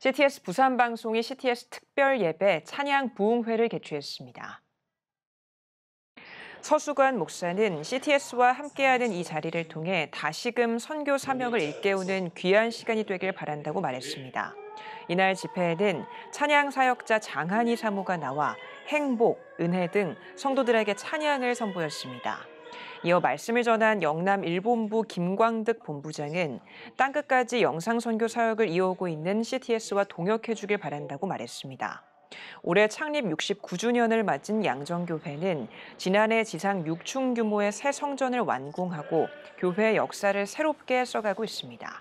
CTS 부산 방송이 CTS 특별 예배 찬양 부흥회를 개최했습니다. 서수관 목사는 CTS와 함께하는 이 자리를 통해 다시금 선교 사명을 일깨우는 귀한 시간이 되길 바란다고 말했습니다. 이날 집회에는 찬양 사역자 장한희 사모가 나와 행복, 은혜 등 성도들에게 찬양을 선보였습니다. 이어 말씀을 전한 영남 일본부 김광득 본부장은 땅끝까지 영상 선교 사역을 이어오고 있는 CTS와 동역해주길 바란다고 말했습니다. 올해 창립 69주년을 맞은 양정교회는 지난해 지상 6층 규모의 새 성전을 완공하고 교회 역사를 새롭게 써가고 있습니다.